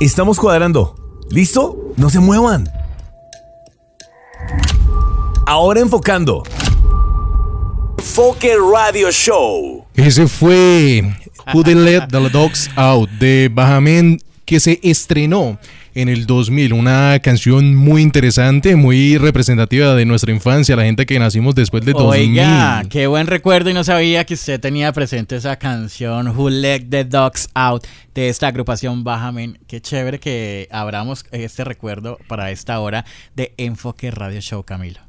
Estamos cuadrando. ¿Listo? No se muevan. Ahora enfocando. Foque Radio Show. Ese fue Who Let the Dogs Out de Benjamin que se estrenó en el 2000. Una canción muy interesante, muy representativa de nuestra infancia, la gente que nacimos después de 2000. Oiga, qué buen recuerdo y no sabía que usted tenía presente esa canción Who Let the Dogs Out de esta agrupación Bajamen. Qué chévere que abramos este recuerdo para esta hora de Enfoque Radio Show, Camilo.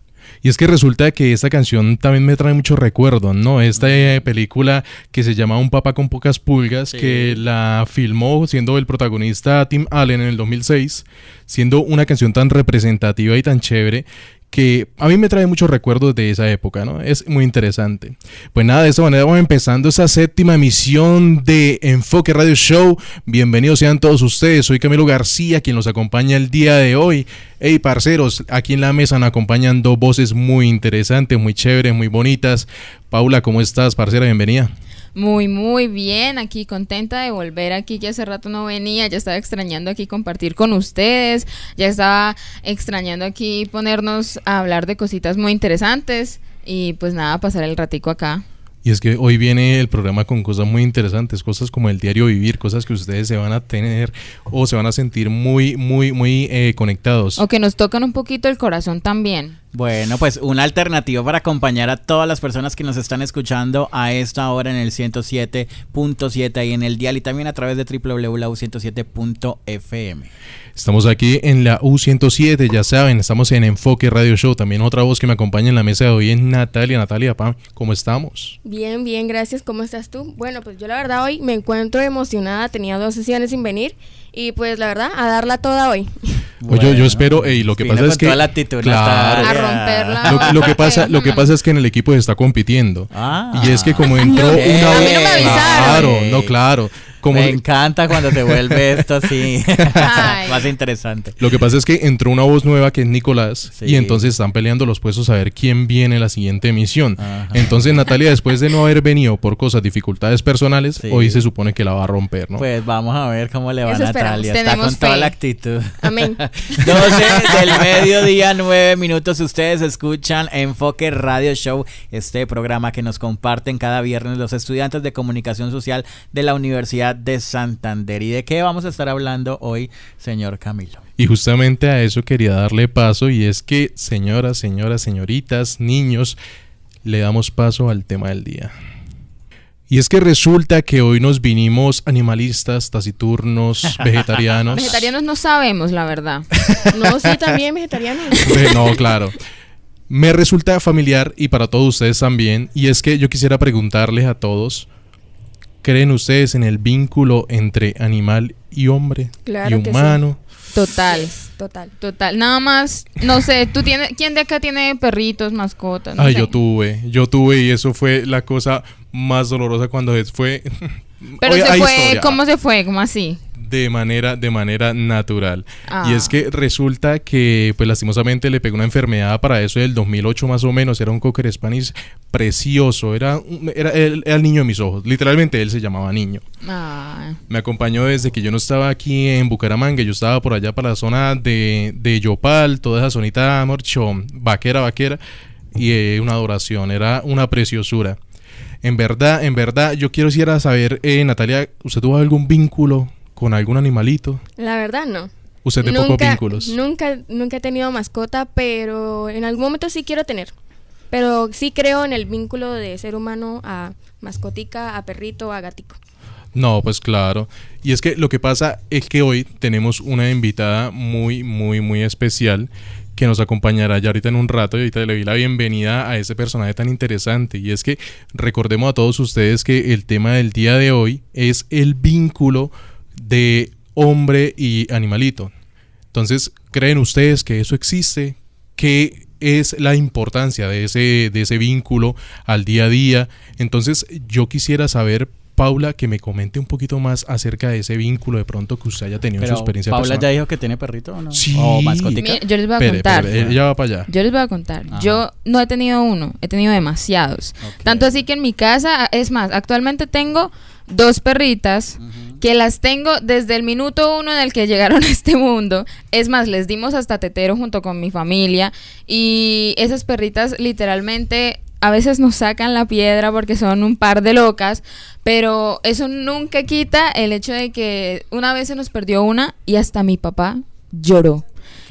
Y es que resulta que esta canción también me trae mucho recuerdo, ¿no? Esta eh, película que se llama Un papá con pocas pulgas, que la filmó siendo el protagonista Tim Allen en el 2006, siendo una canción tan representativa y tan chévere que a mí me trae muchos recuerdos de esa época, ¿no? Es muy interesante. Pues nada, de esta manera vamos empezando esa séptima emisión de Enfoque Radio Show. Bienvenidos sean todos ustedes. Soy Camilo García, quien los acompaña el día de hoy. Hey, parceros, aquí en la mesa nos acompañan dos voces muy interesantes, muy chéveres, muy bonitas. Paula, ¿cómo estás, parcera? Bienvenida. Muy, muy bien, aquí contenta de volver aquí, que hace rato no venía, ya estaba extrañando aquí compartir con ustedes, ya estaba extrañando aquí ponernos a hablar de cositas muy interesantes y pues nada, pasar el ratico acá. Y es que hoy viene el programa con cosas muy interesantes, cosas como el diario vivir, cosas que ustedes se van a tener o se van a sentir muy, muy, muy eh, conectados. O que nos tocan un poquito el corazón también. Bueno, pues una alternativa para acompañar a todas las personas que nos están escuchando a esta hora en el 107.7 y en el dial y también a través de www.u107.fm. Estamos aquí en la U107, ya saben, estamos en Enfoque Radio Show. También otra voz que me acompaña en la mesa de hoy es Natalia. Natalia, Pam, ¿cómo estamos? Bien, bien, gracias. ¿Cómo estás tú? Bueno, pues yo la verdad hoy me encuentro emocionada. Tenía dos sesiones sin venir y pues la verdad, a darla toda hoy. yo yo espero, y lo que pasa es que a romperla. Lo, que pasa, lo que pasa es que en el equipo se está compitiendo. Ah. y es que como entró una no claro, no claro. Me encanta cuando te vuelve esto así más interesante. Lo que pasa es que entró una voz nueva que es Nicolás y entonces están peleando los puestos a ver quién viene la siguiente emisión. Entonces Natalia, después de no haber venido por cosas, dificultades personales, hoy se supone que la va a romper, ¿no? Pues vamos a ver cómo le va Natalia. Está con toda la actitud. Amén. 12 del mediodía, 9 minutos. Ustedes escuchan Enfoque Radio Show, este programa que nos comparten cada viernes los estudiantes de comunicación social de la Universidad de Santander. ¿Y de qué vamos a estar hablando hoy, señor Camilo? Y justamente a eso quería darle paso y es que, señoras, señoras, señoritas, niños, le damos paso al tema del día. Y es que resulta que hoy nos vinimos animalistas, taciturnos, vegetarianos. vegetarianos no sabemos, la verdad. No, sí, también vegetarianos. no, claro. Me resulta familiar y para todos ustedes también, y es que yo quisiera preguntarles a todos, creen ustedes en el vínculo entre animal y hombre claro y humano? Total, total, total. Nada más, no sé, tú tienes, ¿quién de acá tiene perritos, mascotas? No Ay, yo tuve, yo tuve y eso fue la cosa más dolorosa cuando fue. Pero se fue, ¿cómo se fue? ¿Cómo así? de manera, de manera natural. Y es ah. que resulta que, pues lastimosamente le pegó una enfermedad para eso del 2008 más o menos, era un cocker spanish precioso, era, era, el, niño de mis ojos, literalmente él se llamaba niño. Ah. Me acompañó desde que yo no estaba aquí en Bucaramanga, yo estaba por allá para la zona de, Yopal, toda esa zonita, morchón vaquera, vaquera, y eh, una adoración, era una preciosura. En verdad, en verdad, yo quiero si saber, eh, Natalia, ¿usted tuvo algún vínculo con algún animalito? La verdad no. Usted de pocos vínculos. Nunca, nunca he tenido mascota, pero en algún momento sí quiero tener. Pero sí creo en el vínculo de ser humano a mascotica, a perrito, a gatico. No, pues claro. Y es que lo que pasa es que hoy tenemos una invitada muy, muy, muy especial que nos acompañará ya ahorita en un rato y ahorita le doy la bienvenida a ese personaje tan interesante. Y es que recordemos a todos ustedes que el tema del día de hoy es el vínculo de hombre y animalito. Entonces, ¿creen ustedes que eso existe? ¿Qué es la importancia de ese, de ese vínculo al día a día? Entonces, yo quisiera saber, Paula, que me comente un poquito más acerca de ese vínculo de pronto que usted haya tenido en su experiencia Paula ya dijo que tiene perrito o no? Sí. yo les voy a contar. ella va para allá. Yo les voy a contar. Yo no he tenido uno, he tenido demasiados. Tanto así que en mi casa, es más, actualmente tengo dos perritas que las tengo desde el minuto uno en el que llegaron a este mundo. Es más, les dimos hasta tetero junto con mi familia y esas perritas literalmente a veces nos sacan la piedra porque son un par de locas, pero eso nunca quita el hecho de que una vez se nos perdió una y hasta mi papá lloró.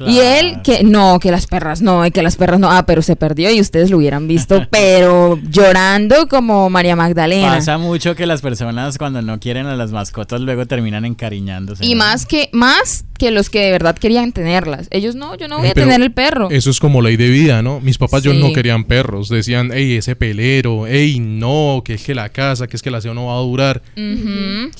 Y él, que no, que las perras no, y que las perras no. Ah, pero se perdió y ustedes lo hubieran visto, pero llorando como María Magdalena. Pasa mucho que las personas cuando no quieren a las mascotas luego terminan encariñándose. Y más que, más que los que de verdad querían tenerlas. Ellos no, yo no voy eh, a tener el perro. Eso es como ley de vida, ¿no? Mis papás yo no querían perros. Decían, ey, ese pelero, ey, no, que es que la casa, que es que la ciudad no va a durar.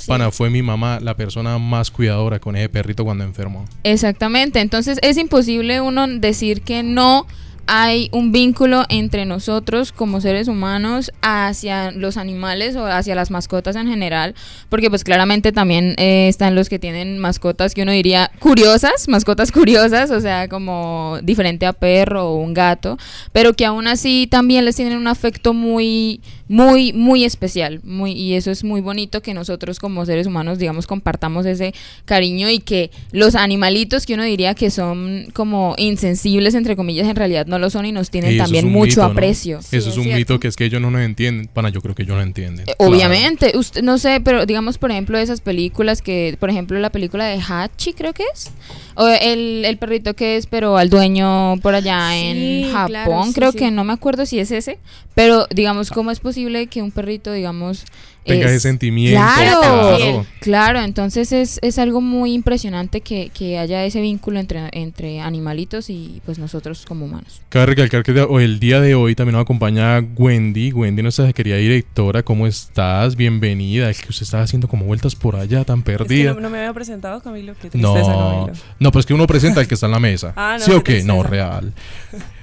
Pana, fue mi mamá la persona más cuidadora con ese perrito cuando enfermó. Exactamente. Entonces, es imposible uno decir que no hay un vínculo entre nosotros como seres humanos hacia los animales o hacia las mascotas en general, porque pues claramente también eh, están los que tienen mascotas que uno diría curiosas, mascotas curiosas, o sea, como diferente a perro o un gato, pero que aún así también les tienen un afecto muy muy, muy especial. y eso es muy bonito que nosotros como seres humanos, digamos, compartamos ese cariño y que los animalitos que uno diría que son como insensibles, entre comillas, en realidad no lo son y nos tienen también mucho aprecio. eso es, un mito que es que ellos no nos entienden. para yo creo que ellos no entienden. Eh, obviamente, no sé, pero digamos, por ejemplo, esas películas que, por ejemplo, la película de Hachi, creo que es. O el, perrito que es, pero al dueño por allá en Japón, creo que no me acuerdo si es ese, pero digamos, ah. ¿cómo es posible? que un perrito, digamos... Tenga ese sentimiento. Claro, claro. entonces es, algo muy impresionante que, haya ese vínculo entre, entre animalitos y pues nosotros como humanos. Cabe recalcar que el día de hoy también nos acompaña Wendy. Wendy, nuestra querida directora, ¿cómo estás? Bienvenida. Es que usted está haciendo como vueltas por allá tan perdida. no, me había presentado, Camilo. Qué tristeza, no, No, pues que uno presenta el que está en la mesa. Ah, ¿Sí o qué? No, real.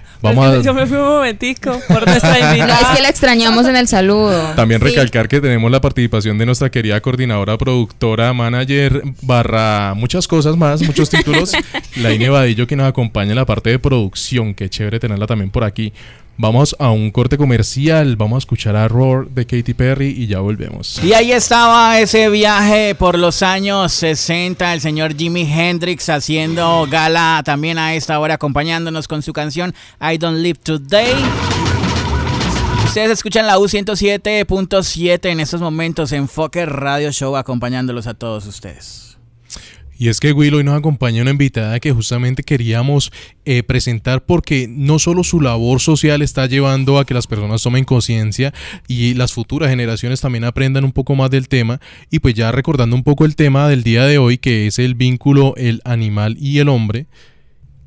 Yo me fui un momentico por nuestra Es que la extrañamos en el saludo. También recalcar que tenemos la participación de nuestra querida coordinadora, productora, manager, barra muchas cosas más, muchos títulos. la Ine Vadillo que nos acompaña en la parte de producción. Qué chévere tenerla también por aquí. Vamos a un corte comercial, vamos a escuchar a Roar de Katy Perry y ya volvemos. Y ahí estaba ese viaje por los años 60, el señor Jimi Hendrix haciendo gala también a esta hora acompañándonos con su canción I Don't Live Today. Ustedes escuchan la U107.7 en estos momentos, en Foque Radio Show acompañándolos a todos ustedes. Y es que Will hoy nos acompaña una invitada que justamente queríamos eh, presentar porque no solo su labor social está llevando a que las personas tomen conciencia y las futuras generaciones también aprendan un poco más del tema. Y pues ya recordando un poco el tema del día de hoy que es el vínculo el animal y el hombre.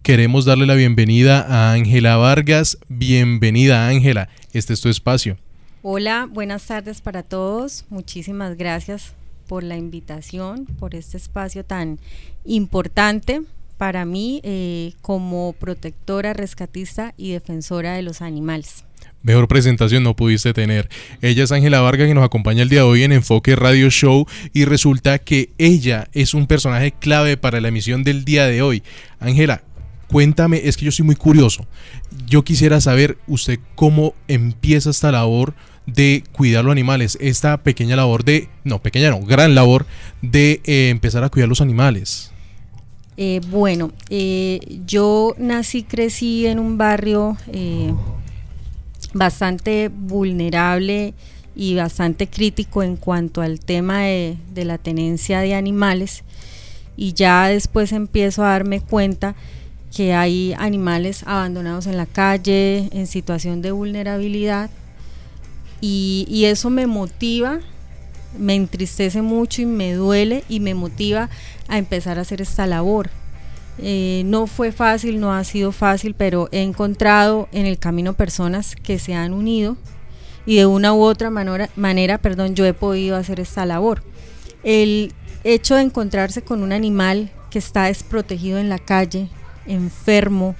Queremos darle la bienvenida a Ángela Vargas. Bienvenida Ángela, este es tu espacio. Hola, buenas tardes para todos. Muchísimas gracias por la invitación, por este espacio tan importante para mí eh, como protectora, rescatista y defensora de los animales. Mejor presentación no pudiste tener. Ella es Ángela Vargas que nos acompaña el día de hoy en Enfoque Radio Show y resulta que ella es un personaje clave para la emisión del día de hoy. Ángela, cuéntame, es que yo soy muy curioso. Yo quisiera saber usted cómo empieza esta labor de cuidar los animales, esta pequeña labor de, no, pequeña no, gran labor de eh, empezar a cuidar los animales? Eh, bueno, eh, yo nací, crecí en un barrio bastante vulnerable y bastante crítico en cuanto al tema de, de la tenencia de animales y ya después empiezo a darme cuenta que hay animales abandonados en la calle, en situación de vulnerabilidad y, eso me motiva me entristece mucho y me duele y me motiva a empezar a hacer esta labor. Eh, no fue fácil, no ha sido fácil, pero he encontrado en el camino personas que se han unido y de una u otra manera, perdón, yo he podido hacer esta labor. El hecho de encontrarse con un animal que está desprotegido en la calle, enfermo,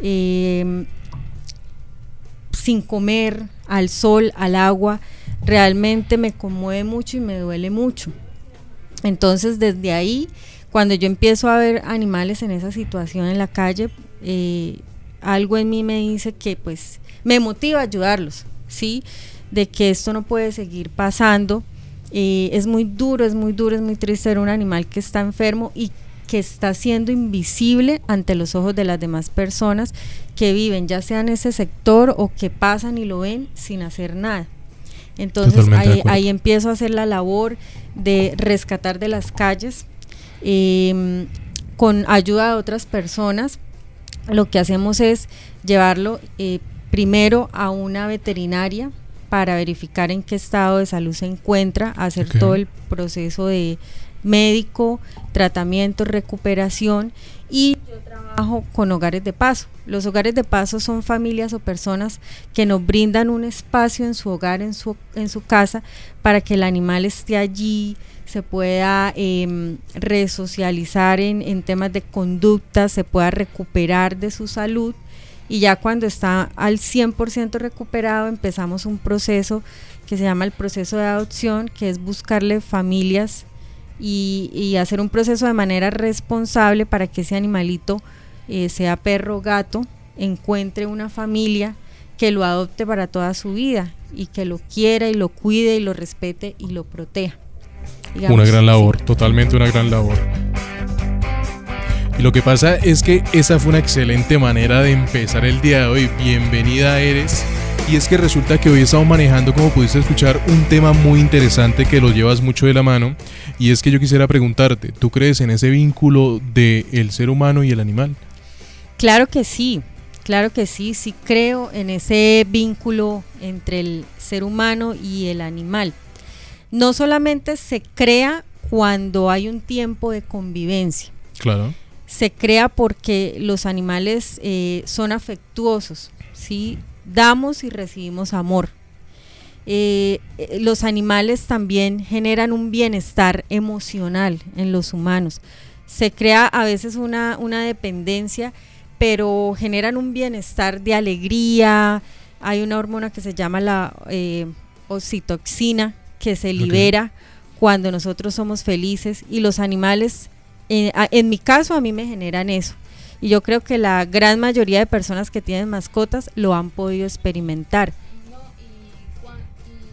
eh, sin comer, al sol, al agua, realmente me conmueve mucho y me duele mucho. Entonces desde ahí, cuando yo empiezo a ver animales en esa situación en la calle, eh, algo en mí me dice que pues me motiva a ayudarlos, ¿sí? De que esto no puede seguir pasando. Eh, es muy duro, es muy duro, es muy triste ver un animal que está enfermo y que está siendo invisible ante los ojos de las demás personas que viven ya sea en ese sector o que pasan y lo ven sin hacer nada. Entonces ahí, empiezo a hacer la labor de rescatar de las calles em, con ayuda de otras personas. Lo que hacemos es llevarlo eh, primero a una veterinaria para verificar en qué estado de salud se encuentra, hacer todo el proceso de médico, tratamiento, recuperación y yo trabajo con hogares de paso. Los hogares de paso son familias o personas que nos brindan un espacio en su hogar, en su, en su casa, para que el animal esté allí, se pueda em, resocializar en, en temas de conducta, se pueda recuperar de su salud y ya cuando está al 100% recuperado empezamos un proceso que se llama el proceso de adopción, que es buscarle familias y, hacer un proceso de manera responsable para que ese animalito, eh, sea perro gato, encuentre una familia que lo adopte para toda su vida y que lo quiera y lo cuide y lo respete y lo proteja. una gran labor, totalmente una gran labor. Y lo que pasa es que esa fue una excelente manera de empezar el día de hoy. Bienvenida eres y es que resulta que hoy he estado manejando, como pudiste escuchar, un tema muy interesante que lo llevas mucho de la mano. Y es que yo quisiera preguntarte, ¿tú crees en ese vínculo del el ser humano y el animal? Claro que sí, claro que sí, sí creo en ese vínculo entre el ser humano y el animal. No solamente se crea cuando hay un tiempo de convivencia. Claro. Se crea porque los animales eh, son afectuosos, ¿sí? damos y recibimos amor. Eh, eh, los animales también generan un bienestar emocional en los humanos. Se crea a veces una, una dependencia, pero generan un bienestar de alegría. Hay una hormona que se llama la eh, oxitoxina que se libera cuando nosotros somos felices y los animales, eh, en mi caso a mí me generan eso y yo creo que la gran mayoría de personas que tienen mascotas lo han podido experimentar.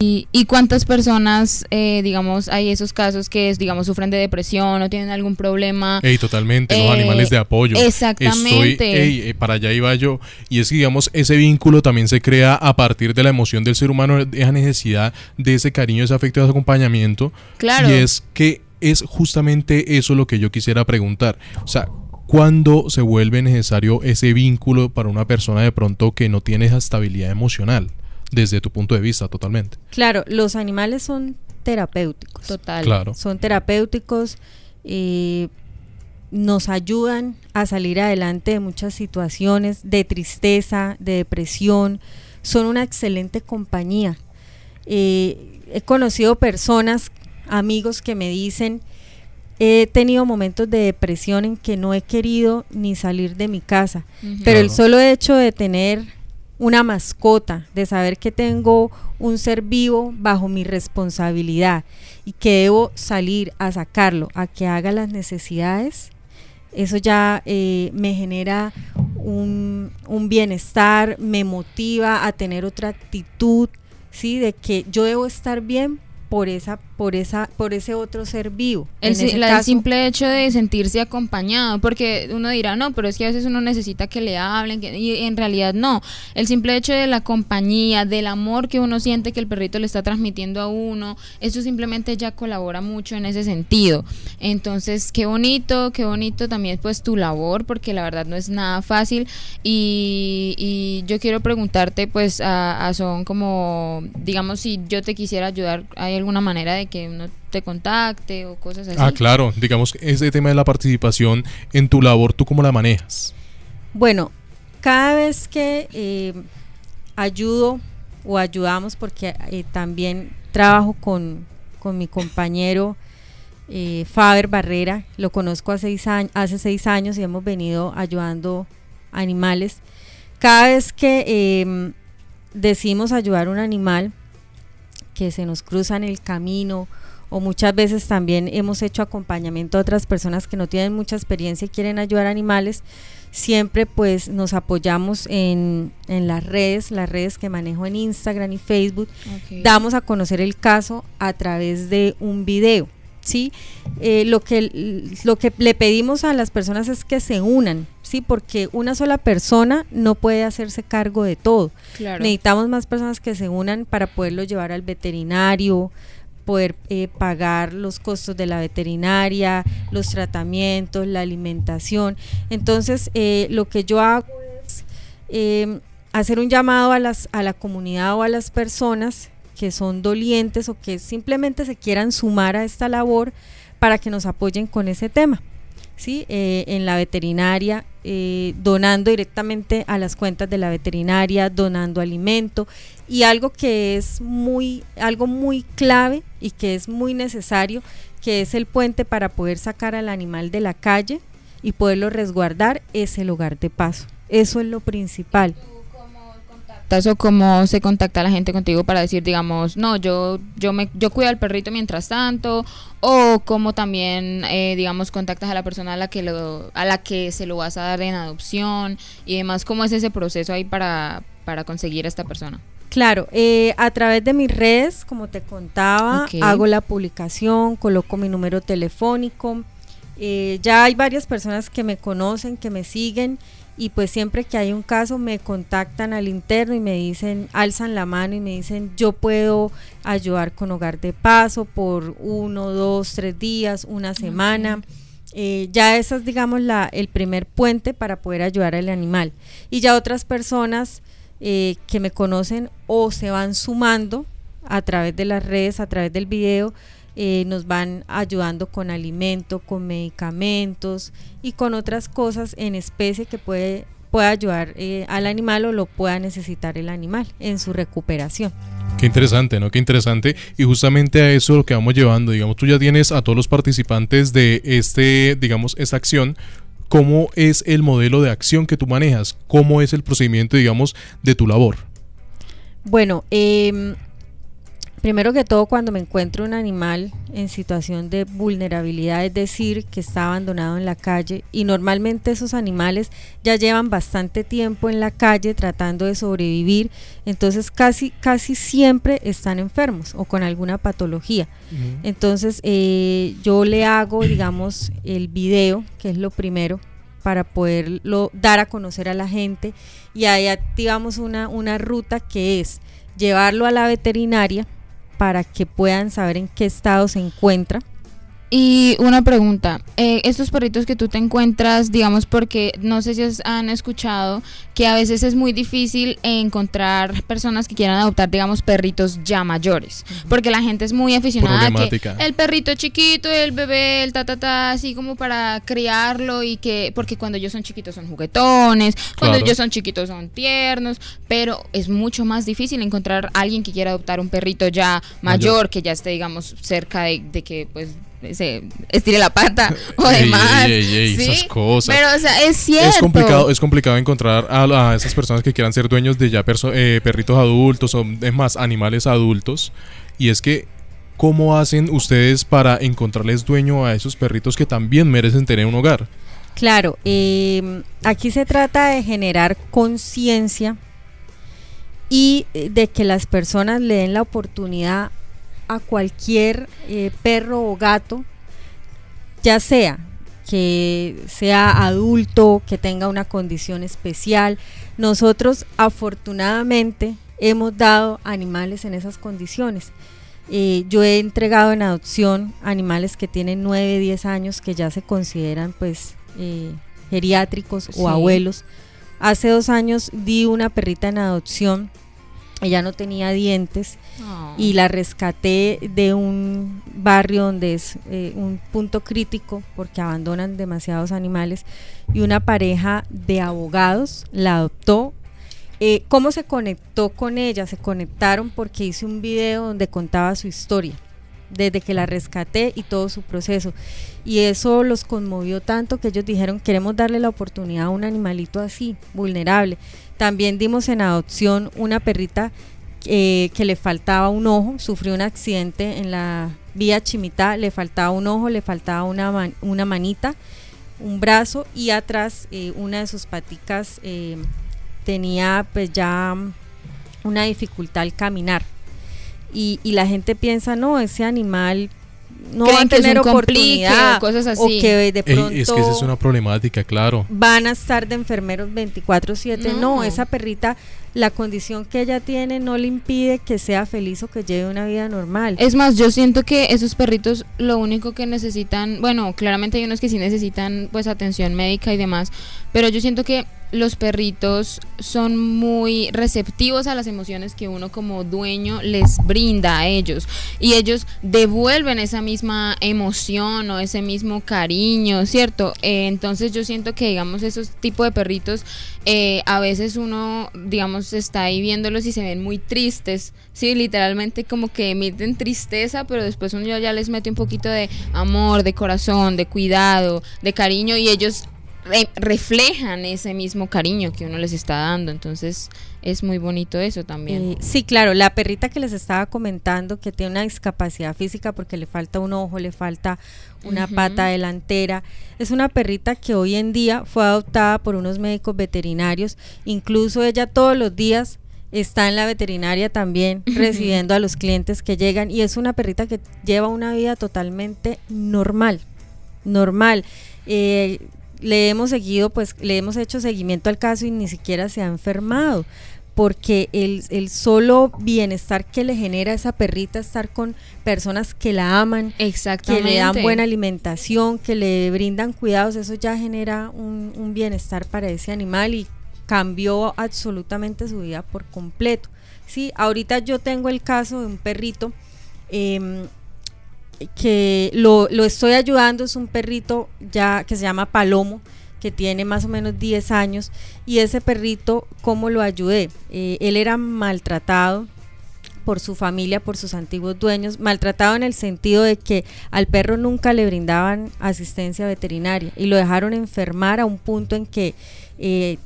¿Y, y cuántas personas, eh, digamos, hay esos casos que, digamos, sufren de depresión o tienen algún problema? Ey, totalmente, los animales de eh, apoyo. Exactamente. Eh, para allá iba yo. Y es que, digamos, ese vínculo también se crea a partir de la emoción del ser humano, de esa necesidad de ese cariño, ese afecto, ese acompañamiento. Claro. Y es que es justamente eso lo que yo quisiera preguntar. O sea, ¿Cuándo se vuelve necesario ese vínculo para una persona de pronto que no tiene esa estabilidad emocional, desde tu punto de vista totalmente. Claro, los animales son terapéuticos. Total. Son terapéuticos. Eh, nos ayudan a salir adelante de muchas situaciones de tristeza, de depresión. Son una excelente compañía. Eh, he conocido personas, amigos que me dicen, he tenido momentos de depresión en que no he querido ni salir de mi casa, pero el solo hecho de tener una mascota, de saber que tengo un ser vivo bajo mi responsabilidad y que debo salir a sacarlo, a que haga las necesidades, eso ya eh, me genera un, un, bienestar, me motiva a tener otra actitud, ¿sí? De que yo debo estar bien por esa por esa por ese otro ser vivo el, simple hecho de sentirse acompañado porque uno dirá no pero es que a veces uno necesita que le hablen y en realidad no el simple hecho de la compañía del amor que uno siente que el perrito le está transmitiendo a uno eso simplemente ya colabora mucho en ese sentido entonces qué bonito qué bonito también pues tu labor porque la verdad no es nada fácil y, yo quiero preguntarte pues a, a son como digamos si yo te quisiera ayudar a alguna manera de que uno te contacte o cosas así. Ah, claro, digamos, ese tema de la participación en tu labor, ¿tú cómo la manejas? Bueno, cada vez que eh, ayudo o ayudamos, porque eh, también trabajo con, mi compañero eh, Faber Barrera, lo conozco hace seis, años, hace seis años y hemos venido ayudando animales. Cada vez que em, decimos ayudar a un animal, que se nos cruzan el camino o muchas veces también hemos hecho acompañamiento a otras personas que no tienen mucha experiencia y quieren ayudar animales, siempre pues nos apoyamos en, las redes, las redes que manejo en Instagram y Facebook, damos a conocer el caso a través de un video. ¿sí? Eh, lo, que, lo que le pedimos a las personas es que se unan, ¿sí? Porque una sola persona no puede hacerse cargo de todo. Necesitamos más personas que se unan para poderlo llevar al veterinario, poder eh, pagar los costos de la veterinaria, los tratamientos, la alimentación. Entonces, eh, lo que yo hago es hacer un llamado a, las, a la comunidad o a las personas que son dolientes o que simplemente se quieran sumar a esta labor para que nos apoyen con ese tema. ¿sí? Eh, en la veterinaria, eh, donando directamente a las cuentas de la veterinaria, donando alimento y algo que es muy, algo muy clave y que es muy necesario, que es el puente para poder sacar al animal de la calle y poderlo resguardar, es el hogar de paso. Eso es lo principal o cómo se contacta la gente contigo para decir, digamos, no, yo, yo me, yo cuido al perrito mientras tanto, o cómo también, eh, digamos, contactas a la persona a la que a la que se lo vas a dar en adopción y demás, cómo es ese proceso ahí para, para conseguir a esta persona. Claro, eh, a través de mis redes, como te contaba, hago la publicación, coloco mi número telefónico. Eh, ya hay varias personas que me conocen, que me siguen y pues siempre que hay un caso me contactan al interno y me dicen, alzan la mano y me dicen, yo puedo ayudar con hogar de paso por uno, dos, tres días, una semana. Eh, ya esa es, digamos, la, el primer puente para poder ayudar al animal. Y ya otras personas eh, que me conocen o se van sumando a través de las redes, a través del video, eh, nos van ayudando con alimento, con medicamentos y con otras cosas en especie que puede, puede ayudar eh, al animal o lo pueda necesitar el animal en su recuperación. Qué interesante, ¿no? Qué interesante. Y justamente a eso lo que vamos llevando, digamos, tú ya tienes a todos los participantes de este, digamos, esta acción, cómo es el modelo de acción que tú manejas, cómo es el procedimiento, digamos, de tu labor. Bueno, em, Primero que todo, cuando me encuentro un animal en situación de vulnerabilidad, es decir, que está abandonado en la calle, y normalmente esos animales ya llevan bastante tiempo en la calle tratando de sobrevivir, entonces casi, casi siempre están enfermos o con alguna patología. Entonces eh, yo le hago, digamos, el video, que es lo primero, para poderlo dar a conocer a la gente, y ahí activamos una, una ruta que es llevarlo a la veterinaria, para que puedan saber en qué estado se encuentra y una pregunta, eh, estos perritos que tú te encuentras, digamos, porque no sé si han escuchado que a veces es muy difícil encontrar personas que quieran adoptar, digamos, perritos ya mayores, porque la gente es muy aficionada a que el perrito chiquito, el bebé, el ta ta ta, así como para criarlo y que, porque cuando ellos son chiquitos son juguetones, cuando ellos son chiquitos son tiernos, pero es mucho más difícil encontrar a alguien que quiera adoptar un perrito ya mayor, que ya esté, digamos, cerca de que, pues estire la pata o demás. esas cosas. Pero, es complicado, encontrar a, esas personas que quieran ser dueños de ya eh, perritos adultos o, es más, animales adultos. Y es que, ¿cómo hacen ustedes para encontrarles dueño a esos perritos que también merecen tener un hogar? Claro, em, aquí se trata de generar conciencia y eh, de que las personas le den la oportunidad a cualquier eh, perro o gato, ya sea que sea adulto, que tenga una condición especial. Nosotros afortunadamente hemos dado animales en esas condiciones. Eh, yo he entregado en adopción animales que tienen 9, 10 años que ya se consideran pues eh, geriátricos o abuelos. Hace dos años di una perrita en adopción ella no tenía dientes ah. y la rescaté de un barrio donde es eh, un punto crítico porque abandonan demasiados animales y una pareja de abogados la adoptó. Eh, ¿Cómo se conectó con ella? Se conectaron porque hice un video donde contaba su historia desde que la rescaté y todo su proceso. Y eso los conmovió tanto que ellos dijeron, queremos darle la oportunidad a un animalito así, vulnerable. También dimos en adopción una perrita eh, que le faltaba un ojo, sufrió un accidente en la vía Chimitá, le faltaba un ojo, le faltaba una, una manita, un brazo y atrás eh, una de sus paticas eh, tenía pues ya una dificultad al caminar. y, la gente piensa, no, ese animal no van a tener oportunidad o cosas así. que de pronto es que es una problemática, claro. Van a estar de enfermeros 24/7. No. no. esa perrita, la condición que ella tiene no le impide que sea feliz o que lleve una vida normal. Es más, yo siento que esos perritos lo único que necesitan, bueno, claramente hay unos que sí necesitan pues atención médica y demás, pero yo siento que los perritos son muy receptivos a las emociones que uno como dueño les brinda a ellos y ellos devuelven esa misma emoción o ese mismo cariño, ¿cierto? Eh, entonces yo siento que digamos esos tipos de perritos eh, a veces uno digamos está ahí viéndolos y se ven muy tristes, sí, literalmente como que emiten tristeza, pero después uno ya les mete un poquito de amor, de corazón, de cuidado, de cariño y ellos reflejan ese mismo cariño que uno les está dando. Entonces es muy bonito eso también. sí, claro, la perrita que les estaba comentando que tiene una discapacidad física porque le falta un ojo, le falta una pata delantera, es una perrita que hoy en día fue adoptada por unos médicos veterinarios, incluso ella todos los días está en la veterinaria también recibiendo a los clientes que llegan y es una perrita que lleva una vida totalmente normal, normal. Eh, le hemos seguido, pues le hemos hecho seguimiento al caso y ni siquiera se ha enfermado, porque el, el solo bienestar que le genera esa perrita estar con personas que la aman, que le dan buena alimentación, que le brindan cuidados, eso ya genera un, bienestar para ese animal y cambió absolutamente su vida por completo. Sí, ahorita yo tengo el caso de un perrito eh, que lo, estoy ayudando, es un perrito ya que se llama Palomo, que tiene más o menos 10 años, y ese perrito, ¿cómo lo ayudé? Eh, él era maltratado por su familia, por sus antiguos dueños, maltratado en el sentido de que al perro nunca le brindaban asistencia veterinaria y lo dejaron enfermar a un punto en que eh,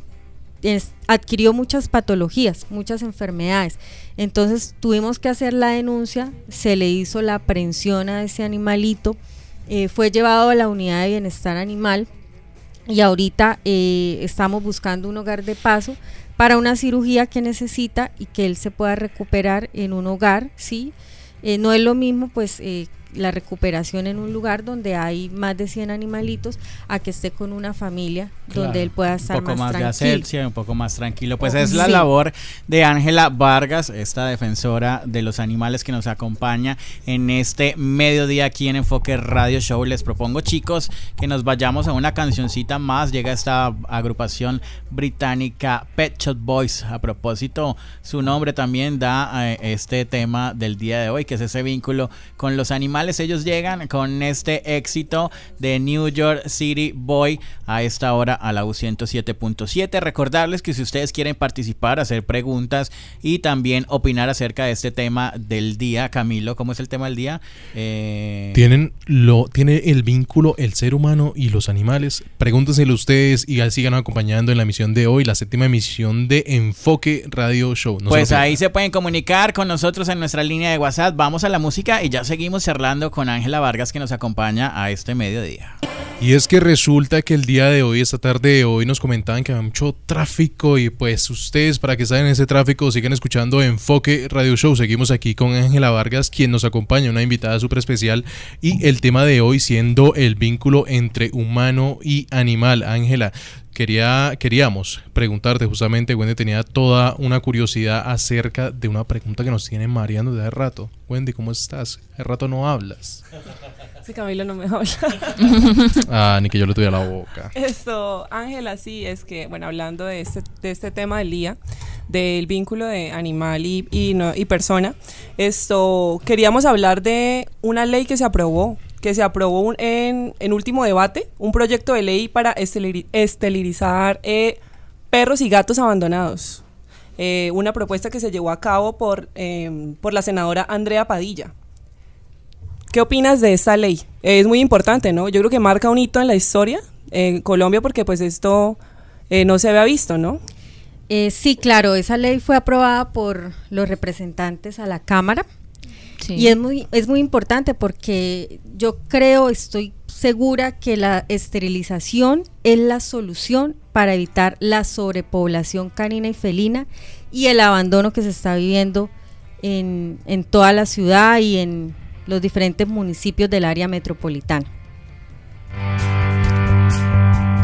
adquirió muchas patologías, muchas enfermedades. Entonces tuvimos que hacer la denuncia, se le hizo la aprehensión a ese animalito, eh, fue llevado a la unidad de bienestar animal y ahorita eh, estamos buscando un hogar de paso para una cirugía que necesita y que él se pueda recuperar en un hogar, ¿sí? Eh, no es lo mismo pues la recuperación en un lugar donde hay más de 100 animalitos a que esté con una familia donde él pueda estar un poco más, tranquilo. un poco más tranquilo. Pues es la labor de Ángela Vargas, esta defensora de los animales que nos acompaña en este mediodía aquí en Enfoque Radio Show. Les propongo, chicos, que nos vayamos a una cancioncita más. Llega esta agrupación británica Pet Shop Boys. A propósito, su nombre también da a eh, este tema del día de hoy, que es ese vínculo con los animales ellos llegan con este éxito de New York City Boy a esta hora a la U107.7. Recordarles que si ustedes quieren participar, hacer preguntas y también opinar acerca de este tema del día, Camilo, ¿cómo es el tema del día? Eh, Tienen lo, tiene el vínculo el ser humano y los animales. Pregúntenselo ustedes y sigan acompañando en la emisión de hoy, la séptima emisión de Enfoque Radio Show. pues ahí se pueden comunicar con nosotros en nuestra línea de WhatsApp. Vamos a la música y ya seguimos charlando con Ángela Vargas que nos acompaña a este mediodía. Y es que resulta que el día de hoy, esta tarde de hoy, nos comentaban que había mucho tráfico y pues ustedes para que saben ese tráfico siguen escuchando Enfoque Radio Show. Seguimos aquí con Ángela Vargas, quien nos acompaña, una invitada súper especial y el tema de hoy siendo el vínculo entre humano y animal. Ángela, Quería, queríamos preguntarte justamente, Wendy, tenía toda una curiosidad acerca de una pregunta que nos tiene mareando de hace rato. Wendy, ¿cómo estás? Hace rato no hablas. Sí, Camilo no me habla. ah, ni que yo le tuviera la boca. Esto, Ángela, sí, es que, bueno, hablando de este, de este tema del día, del vínculo de animal y, y, y persona, esto, queríamos hablar de una ley que se aprobó que se aprobó en, en, último debate un proyecto de ley para esterilizar eh, perros y gatos abandonados. Eh, una propuesta que se llevó a cabo por, em, por la senadora Andrea Padilla. ¿Qué opinas de esa ley? es muy importante, ¿no? Yo creo que marca un hito en la historia en Colombia porque pues esto eh, no se había visto, ¿no? sí, claro, esa ley fue aprobada por los representantes a la Cámara y es muy, es muy importante porque yo creo, estoy segura que la esterilización es la solución para evitar la sobrepoblación canina y felina y el abandono que se está viviendo en, en toda la ciudad y en los diferentes municipios del área metropolitana.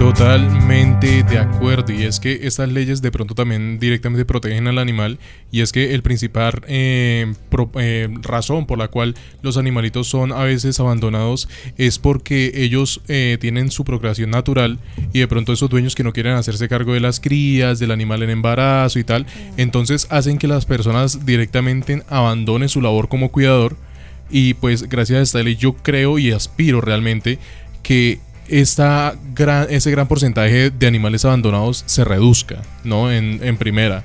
Totalmente de acuerdo. Y es que estas leyes de pronto también directamente protegen al animal. Y es que el principal eh, eh, razón por la cual los animalitos son a veces abandonados es porque ellos eh, tienen su procreación natural. Y de pronto esos dueños que no quieren hacerse cargo de las crías, del animal en embarazo y tal. Entonces hacen que las personas directamente abandonen su labor como cuidador. Y pues gracias a esta ley yo creo y aspiro realmente que esta ese gran porcentaje de animales abandonados se reduzca, ¿no? En, en primera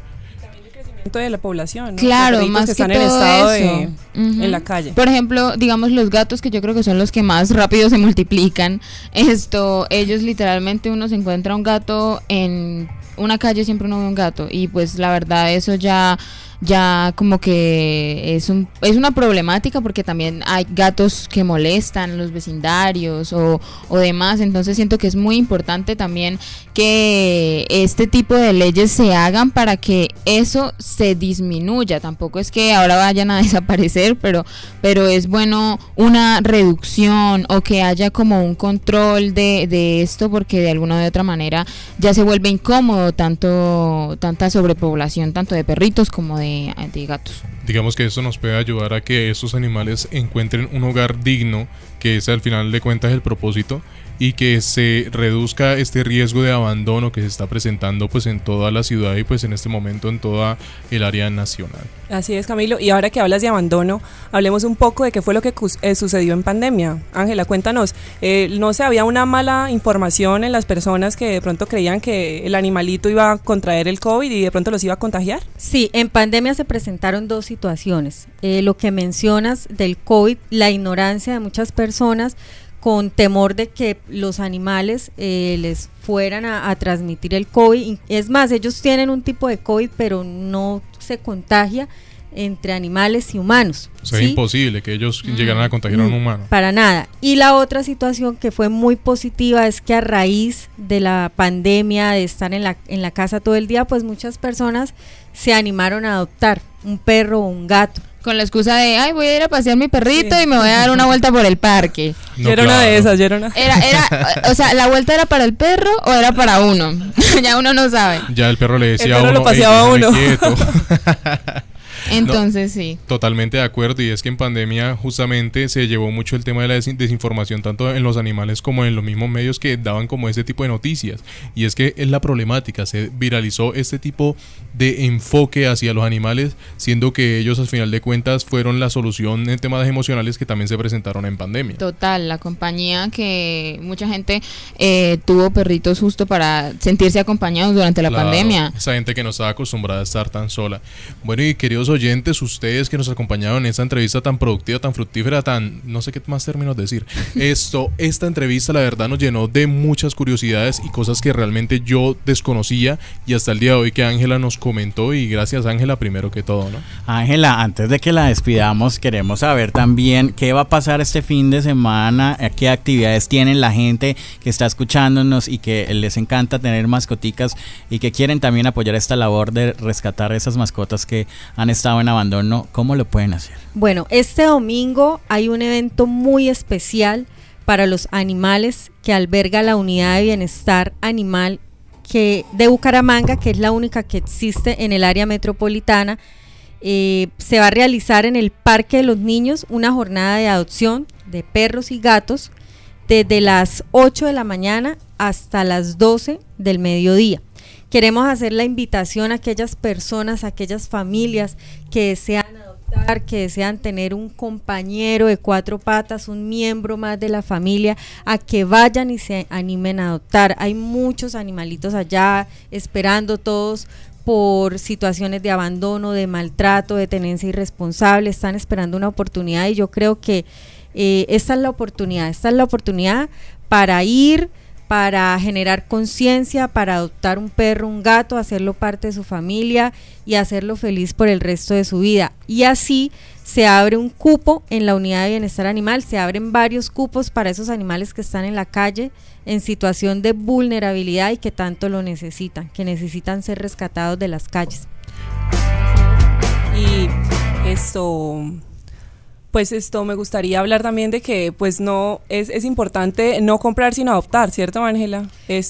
de la población. ¿no? Claro, más que, están en en la calle. Por ejemplo, digamos los gatos que yo creo que son los que más rápido se multiplican. Esto, ellos literalmente uno se encuentra un gato en una calle siempre uno ve un gato y pues la verdad eso ya ya como que es, un, es una problemática porque también hay gatos que molestan los vecindarios o, o demás, entonces siento que es muy importante también que este tipo de leyes se hagan para que eso se disminuya, tampoco es que ahora vayan a desaparecer, pero, pero es bueno una reducción o que haya como un control de, de esto porque de alguna u otra manera ya se vuelve incómodo tanto, tanta sobrepoblación, tanto de perritos como de gatos. Digamos que eso nos puede ayudar a que esos animales encuentren un hogar digno, que ese al final de cuentas es el propósito, y que se reduzca este riesgo de abandono que se está presentando pues en toda la ciudad y pues en este momento en toda el área nacional. Así es Camilo, y ahora que hablas de abandono, hablemos un poco de qué fue lo que eh, sucedió en pandemia. Ángela, cuéntanos, eh, ¿no se sé, había una mala información en las personas que de pronto creían que el animalito iba a contraer el COVID y de pronto los iba a contagiar? Sí, en pandemia se presentaron dos situaciones. Eh, lo que mencionas del COVID, la ignorancia de muchas personas, con temor de que los animales eh, les fueran a, transmitir el COVID. Es más, ellos tienen un tipo de COVID, pero no se contagia entre animales y humanos. O sea, es imposible que ellos mm. llegaran a contagiar a un mm. humano. Para nada. Y la otra situación que fue muy positiva es que a raíz de la pandemia, de estar en la, en la casa todo el día, pues muchas personas se animaron a adoptar un perro o un gato. Con la excusa de, ay, voy a ir a pasear mi perrito y me voy a dar una vuelta por el parque. No, era una de esas, era una. Era, o sea, ¿la vuelta era para el perro o era para uno? ya uno no sabe. Ya el perro le decía a uno. lo paseaba a uno. Entonces, sí. Totalmente de acuerdo. Y es que en pandemia justamente se llevó mucho el tema de la desinformación, tanto en los animales como en los mismos medios que daban como Ese tipo de noticias. Y es que es la problemática. Se viralizó este tipo de enfoque hacia los animales, siendo que ellos al final de cuentas fueron la solución en temas emocionales que también se presentaron en pandemia. Total, la compañía que mucha gente eh, tuvo perritos justo para sentirse acompañados durante la pandemia. Esa gente que no estaba acostumbrada a estar tan sola. Bueno, y queridos oyentes, ustedes que nos acompañaron en esta entrevista tan productiva, tan fructífera, tan no sé qué más términos decir. Esto, esta entrevista la verdad nos llenó de muchas curiosidades y cosas que realmente yo desconocía y hasta el día de hoy que Ángela nos comentó y gracias Ángela primero que todo, ¿no? Ángela, antes de que la despidamos, queremos saber también qué va a pasar este fin de semana, eh, qué actividades tienen la gente que está escuchándonos y que les encanta tener mascoticas y que quieren también apoyar esta labor de rescatar esas mascotas que han estado en abandono, ¿cómo lo pueden hacer? Bueno, este domingo hay un evento muy especial para los animales que alberga la unidad de bienestar animal que, de Bucaramanga, que es la única que existe en el área metropolitana. Eh, se va a realizar en el Parque de los Niños una jornada de adopción de perros y gatos desde las 8 de la mañana hasta las 12 del mediodía. Queremos hacer la invitación a aquellas personas, a aquellas familias que desean adoptar, que desean tener un compañero de cuatro patas, un miembro más de la familia, a que vayan y se animen a adoptar. Hay muchos animalitos allá esperando todos por situaciones de abandono, de maltrato, de tenencia irresponsable, están esperando una oportunidad y yo creo que eh, esta es la oportunidad, esta es la oportunidad para ir para generar conciencia, para adoptar un perro, un gato, hacerlo parte de su familia y hacerlo feliz por el resto de su vida. Y así se abre un cupo en la unidad de bienestar animal, se abren varios cupos para esos animales que están en la calle en situación de vulnerabilidad y que tanto lo necesitan, que necesitan ser rescatados de las calles. Y esto pues esto me gustaría hablar también de que pues no es, importante no comprar sino adoptar, ¿cierto, Ángela?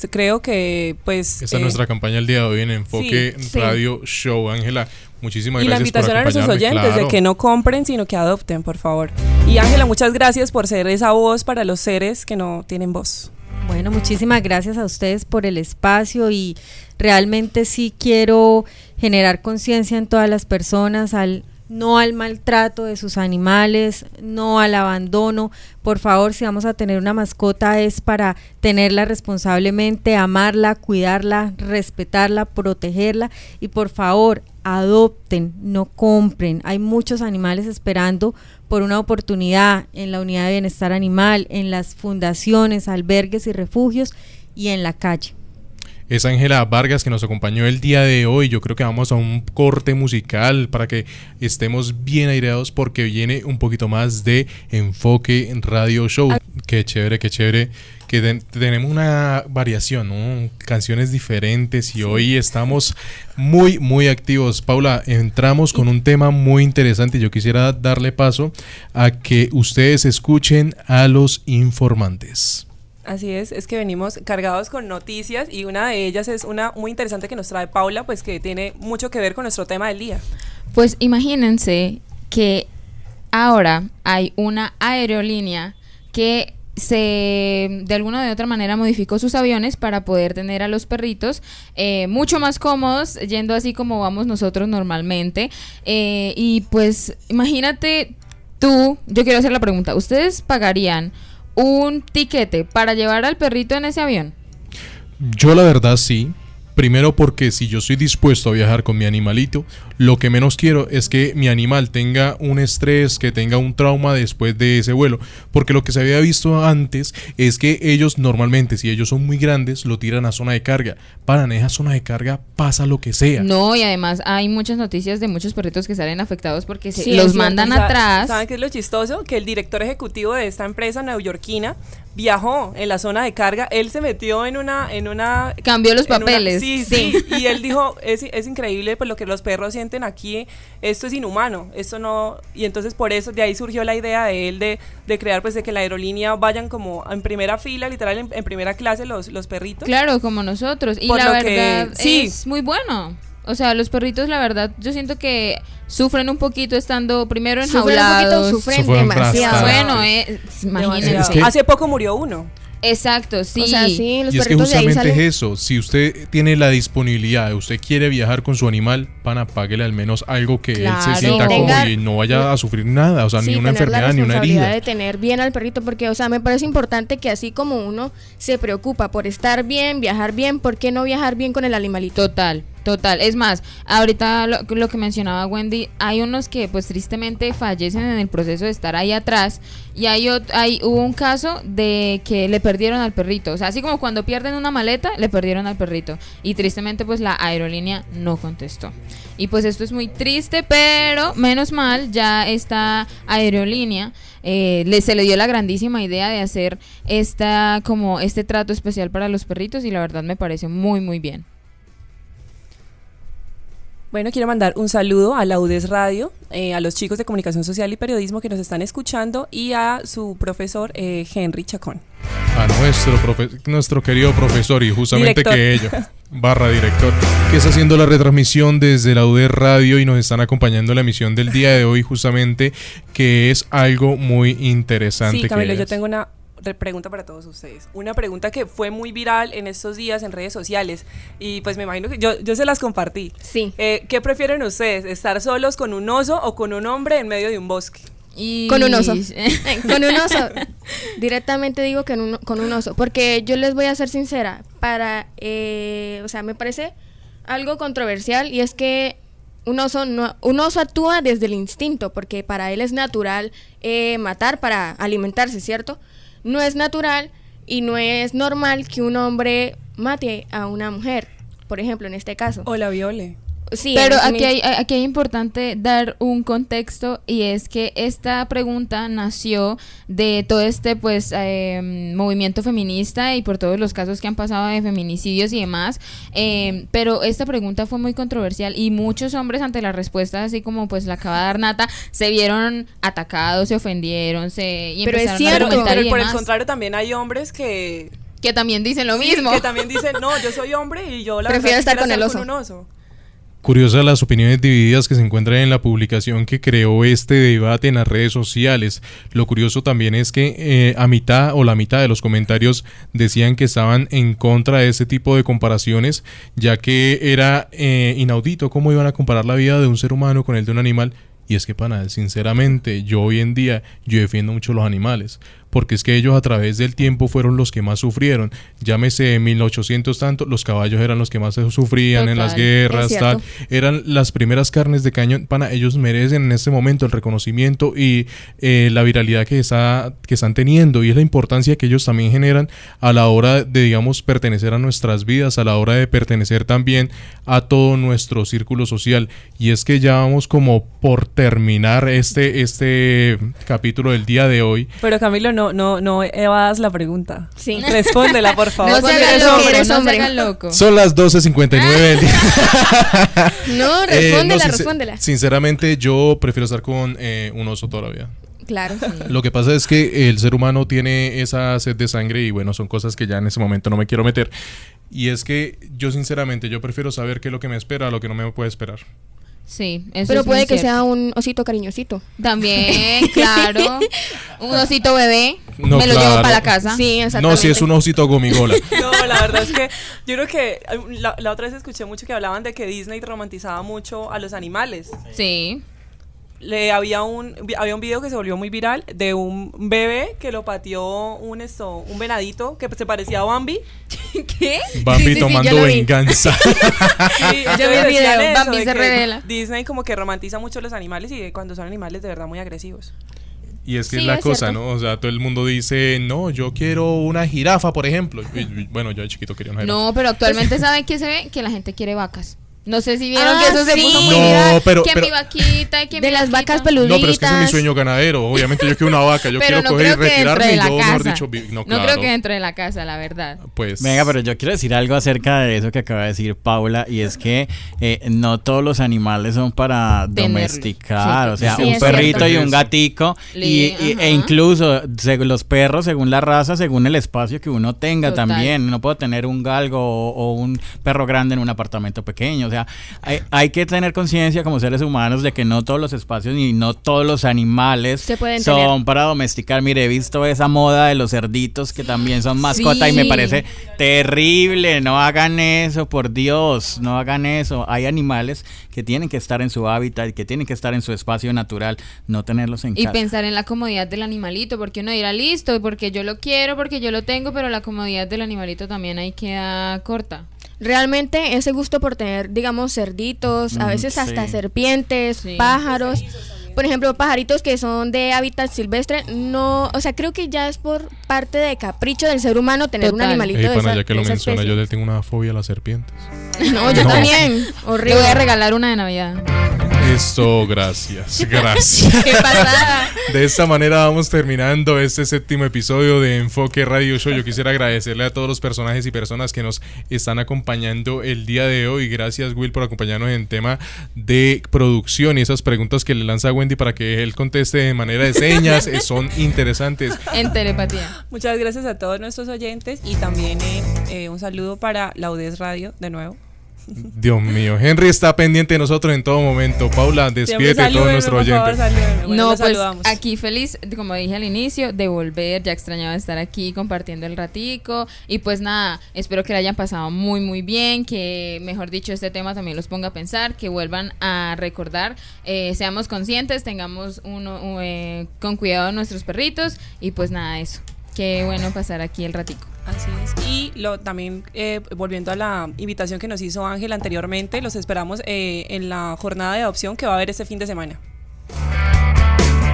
Creo que pues esa es eh, nuestra campaña el día de hoy en Enfoque Radio Show, Ángela. Muchísimas gracias. Y la invitación a nuestros oyentes de que no compren, sino que adopten, por favor. Y Ángela, muchas gracias por ser esa voz para los seres que no tienen voz. Bueno, muchísimas gracias a ustedes por el espacio y realmente sí quiero generar conciencia en todas las personas al no al maltrato de sus animales, no al abandono. Por favor, si vamos a tener una mascota es para tenerla responsablemente, amarla, cuidarla, respetarla, protegerla y por favor, adopten, no compren. Hay muchos animales esperando por una oportunidad en la unidad de bienestar animal, en las fundaciones, albergues y refugios y en la calle es Ángela Vargas que nos acompañó el día de hoy. Yo creo que vamos a un corte musical para que estemos bien aireados porque viene un poquito más de enfoque en radio show. Qué chévere, qué chévere. Que tenemos una variación, canciones diferentes y hoy estamos muy, muy activos. Paula, entramos con un tema muy interesante. Yo quisiera darle paso a que ustedes escuchen a los informantes. Así es, es que venimos cargados con noticias y una de ellas es una muy interesante que nos trae Paula, pues que tiene mucho que ver con nuestro tema del día. Pues imagínense que ahora hay una aerolínea que se de alguna de otra manera modificó sus aviones para poder tener a los perritos eh, mucho más cómodos yendo así como vamos nosotros normalmente eh, y pues imagínate tú yo quiero hacer la pregunta ustedes pagarían un tiquete para llevar al perrito en ese avión? Yo la verdad sí. Primero porque si yo soy dispuesto a viajar con mi animalito, lo que menos quiero es que mi animal tenga un estrés, que tenga un trauma después de ese vuelo. Porque lo que se había visto antes es que ellos normalmente, si ellos son muy grandes, lo tiran a zona de carga. Para esa zona de carga pasa lo que sea. No, y además hay muchas noticias de muchos perritos que salen afectados porque se los mandan atrás. ¿Saben qué es lo chistoso? Que el director ejecutivo de esta empresa neoyorquina viajó en la zona de carga, él se metió en una... En una Cambió los papeles. sí, sí, Y él dijo, es, increíble por pues, lo que los perros aquí, esto es inhumano, esto no, y entonces por eso de ahí surgió la idea de él de, de crear pues de que la aerolínea vayan como en primera fila, literal en, primera clase los, los perritos. Claro, como nosotros, y la verdad sí. es muy bueno. O sea, los perritos, la verdad, yo siento que sufren un poquito estando primero enjaulados. Sufren sufren, demasiado. Bueno, eh, imagínense. Hace poco murió uno. Exacto, sí. O sea, sí, y es que justamente es eso. Si usted tiene la disponibilidad, usted quiere viajar con su animal, pana, páguele al menos algo que él se sienta como y no vaya a sufrir nada. O sea, ni una enfermedad, ni una herida. de tener bien al perrito, porque, o sea, me parece importante que así como uno se preocupa por estar bien, viajar bien, ¿por qué no viajar bien con el animalito? Total. Total, es más, ahorita lo, que mencionaba Wendy, hay unos que pues tristemente fallecen en el proceso de estar ahí atrás y hay, hay hubo un caso de que le perdieron al perrito, o sea, así como cuando pierden una maleta, le perdieron al perrito y tristemente pues la aerolínea no contestó. Y pues esto es muy triste, pero menos mal, ya esta aerolínea eh, le, se le dio la grandísima idea de hacer esta, como este trato especial para los perritos y la verdad me parece muy, muy bien. Bueno, quiero mandar un saludo a la UDES Radio, eh, a los chicos de comunicación social y periodismo que nos están escuchando y a su profesor eh, Henry Chacón. A nuestro, nuestro querido profesor y justamente que ello, barra director, que está haciendo la retransmisión desde la UDES Radio y nos están acompañando en la emisión del día de hoy justamente, que es algo muy interesante. Sí, Camilo, yo tengo una pregunta para todos ustedes. Una pregunta que fue muy viral en estos días en redes sociales y pues me imagino que yo, se las compartí. Sí. Eh, ¿Qué prefieren ustedes? ¿Estar solos con un oso o con un hombre en medio de un bosque? Con un oso. con un oso. Directamente digo que con un oso. Porque yo les voy a ser sincera. Para, eh, o sea, me parece algo controversial y es que un oso, no, un oso actúa desde el instinto, porque para él es natural eh, matar para alimentarse, ¿cierto? no es natural y no es normal que un hombre mate a una mujer, por ejemplo, en este caso. O la viole. Pero aquí hay, aquí hay importante dar un contexto y es que esta pregunta nació de todo este pues em, movimiento feminista y por todos los casos que han pasado de feminicidios y demás. Em, pero esta pregunta fue muy controversial y muchos hombres ante la respuesta así como pues la acaba de dar Nata se vieron atacados, se ofendieron, se y pero empezaron es cierto. pero, y por el contrario también hay hombres que que también dicen lo mismo. Que también dicen, no, yo soy hombre y yo la prefiero estar con el Con un oso. Curiosas las opiniones divididas que se encuentran en la publicación que creó este debate en las redes sociales. Lo curioso también es que eh, a mitad o la mitad de los comentarios decían que estaban en contra de ese tipo de comparaciones, ya que era eh, inaudito cómo iban a comparar la vida de un ser humano con el de un animal. Y es que, nada, sinceramente, yo hoy en día, yo defiendo mucho los animales porque es que ellos a través del tiempo fueron los que más sufrieron. Llámese 1800 tanto, los caballos eran los que más sufrían en las guerras, tal. Eran las primeras carnes de cañón. Pana, ellos merecen en este momento el reconocimiento y eh, la viralidad que, está, que están teniendo y es la importancia que ellos también generan a la hora de, digamos, pertenecer a nuestras vidas, a la hora de pertenecer también a todo nuestro círculo social. Y es que ya vamos como por terminar este, este capítulo del día de hoy. Pero Camilo, no no, no, evadas la pregunta. Sí. Respóndela, por favor. No se Son las 12.59 ah. eh, No, respóndela, respóndela. Sinceramente, yo prefiero estar con eh, un oso todavía Claro. Lo que pasa es que el ser humano tiene esa sed de sangre y bueno, son cosas que ya en ese momento no me quiero meter. Y es que yo sinceramente, yo prefiero saber qué es lo que me espera a lo que no me puede esperar. Sí, eso Pero puede que sea un osito cariñosito. También, claro. un osito bebé. me lo llevo para la casa. Sí, exactamente. No, si es un osito gomigola. no, la verdad es que yo creo que la, la, otra vez escuché mucho que hablaban de que Disney romantizaba mucho a los animales. Sí le había un había un video que se volvió muy viral de un bebé que lo pateó un esto un venadito que se parecía a Bambi. ¿Qué? Bambi tomando venganza. el video, Bambi se revela. Disney como que romantiza mucho los animales y cuando son animales de verdad muy agresivos. Y es que es la cosa, ¿no? O sea, todo el mundo dice, no, yo quiero una jirafa, por ejemplo. bueno, yo de chiquito quería una jirafa. No, pero actualmente ¿saben qué se ve? Que la gente quiere vacas. No sé si vieron que ah, eso se puso muy no, pero, que mi vaquita, de las vacas peluditas. No, pero es que ese es mi sueño ganadero. Obviamente yo quiero una vaca, yo quiero coger y retirarme y yo, mejor dicho, no, no creo que dentro de la casa, la verdad. Pues Venga, pero yo quiero decir algo acerca de eso que acaba de decir Paula y es que eh, no todos los animales son para domesticar, o sea, un perrito y un gatico y, e incluso los perros según la raza, según el espacio que uno tenga también. No puedo tener un galgo o, un perro grande en un apartamento pequeño sea, hay, que tener conciencia como seres humanos de que no todos los espacios y no todos los animales son para domesticar. Mire, he visto esa moda de los cerditos que también son mascota y me parece terrible. No hagan eso, por Dios, no hagan eso. Hay animales que tienen que estar en su hábitat, que tienen que estar en su espacio natural, no tenerlos en y casa. Y pensar en la comodidad del animalito, porque uno dirá, listo, porque yo lo quiero, porque yo lo tengo, pero la comodidad del animalito también ahí queda corta realmente ese gusto por tener, digamos, cerditos, a veces hasta serpientes, pájaros. Por ejemplo, pajaritos que son de hábitat silvestre, no, o sea, creo que ya es por parte de capricho del ser humano tener un animalito que lo yo tengo una fobia a las serpientes. yo también. Horrible. Te voy a regalar una de Navidad. Eso, gracias, gracias. De esta manera vamos terminando este séptimo episodio de Enfoque Radio Show. Yo quisiera agradecerle a todos los personajes y personas que nos están acompañando el día de hoy. Gracias, Will, por acompañarnos en tema de producción y esas preguntas que le lanza Wendy para que él conteste de manera de señas eh, son interesantes. En telepatía. Muchas gracias a todos nuestros oyentes y también eh, eh, un saludo para la Radio de nuevo. Dios mío, Henry está pendiente de nosotros en todo momento. Paula, despídete todo nuestro oyente. Pues, aquí feliz, como dije al inicio, de volver. Ya extrañaba estar aquí compartiendo el ratico. Y pues nada, espero que le hayan pasado muy, muy bien. Que, mejor dicho, este tema también los ponga a pensar. Que vuelvan a recordar. Eh, seamos conscientes, tengamos uno, eh, con cuidado nuestros perritos. Y pues nada, eso. Qué bueno pasar aquí el ratico. Así es. Y lo, también eh, volviendo a la invitación que nos hizo Ángel anteriormente, los esperamos eh, en la jornada de adopción que va a haber este fin de semana.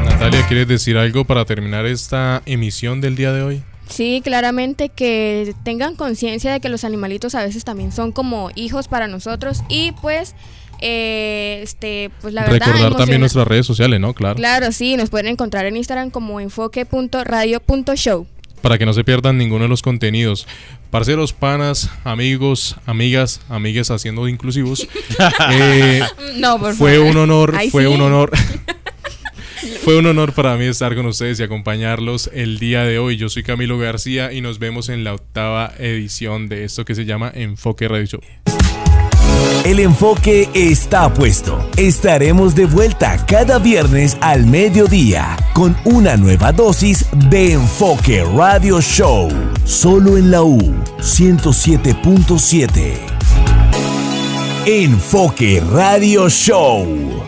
Natalia, ¿quieres decir algo para terminar esta emisión del día de hoy? Sí, claramente que tengan conciencia de que los animalitos a veces también son como hijos para nosotros y pues eh, este pues la verdad recordar también nuestras redes sociales, ¿no? Claro. Claro, sí, nos pueden encontrar en Instagram como enfoque.radio.show para que no se pierdan ninguno de los contenidos. Parceros, panas, amigos, amigas, amigues haciendo inclusivos. Eh, no, por fue un honor, fue un honor. Fue un honor para mí estar con ustedes y acompañarlos el día de hoy. Yo soy Camilo García y nos vemos en la octava edición de esto que se llama Enfoque Radio Show. El enfoque está puesto. Estaremos de vuelta cada viernes al mediodía con una nueva dosis de Enfoque Radio Show, solo en la U 107.7. Enfoque Radio Show.